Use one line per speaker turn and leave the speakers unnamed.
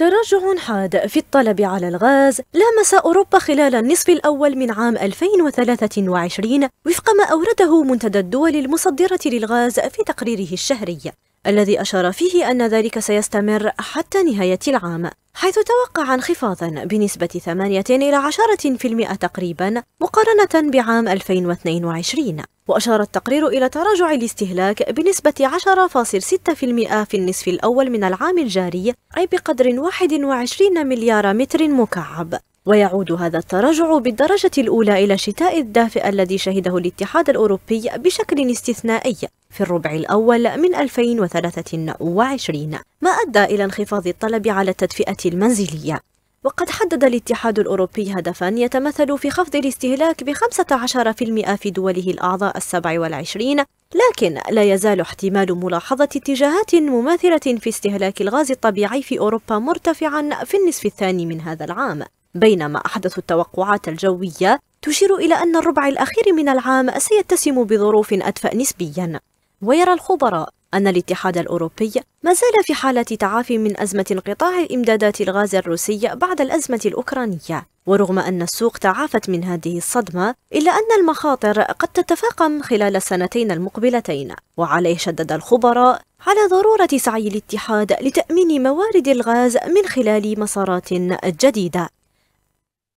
تراجع حاد في الطلب على الغاز لامس أوروبا خلال النصف الأول من عام 2023 وفق ما أورده منتدى الدول المصدرة للغاز في تقريره الشهري الذي أشار فيه أن ذلك سيستمر حتى نهاية العام حيث توقع انخفاضا بنسبة 8 إلى 10% تقريبا مقارنة بعام 2022 وأشار التقرير إلى تراجع الاستهلاك بنسبة 10.6% في النصف الأول من العام الجاري أي بقدر 21 مليار متر مكعب ويعود هذا التراجع بالدرجة الأولى إلى الشتاء الدافئ الذي شهده الاتحاد الأوروبي بشكل استثنائي في الربع الأول من 2023 ما أدى إلى انخفاض الطلب على التدفئة المنزلية وقد حدد الاتحاد الأوروبي هدفا يتمثل في خفض الاستهلاك ب 15% في دوله الأعضاء السبع والعشرين لكن لا يزال احتمال ملاحظة اتجاهات مماثلة في استهلاك الغاز الطبيعي في أوروبا مرتفعا في النصف الثاني من هذا العام بينما أحدث التوقعات الجوية تشير إلى أن الربع الأخير من العام سيتسم بظروف أدفأ نسبياً ويرى الخبراء أن الاتحاد الأوروبي ما زال في حالة تعافي من أزمة انقطاع الإمدادات الغاز الروسي بعد الأزمة الأوكرانية ورغم أن السوق تعافت من هذه الصدمة إلا أن المخاطر قد تتفاقم خلال السنتين المقبلتين وعليه شدد الخبراء على ضرورة سعي الاتحاد لتأمين موارد الغاز من خلال مسارات جديدة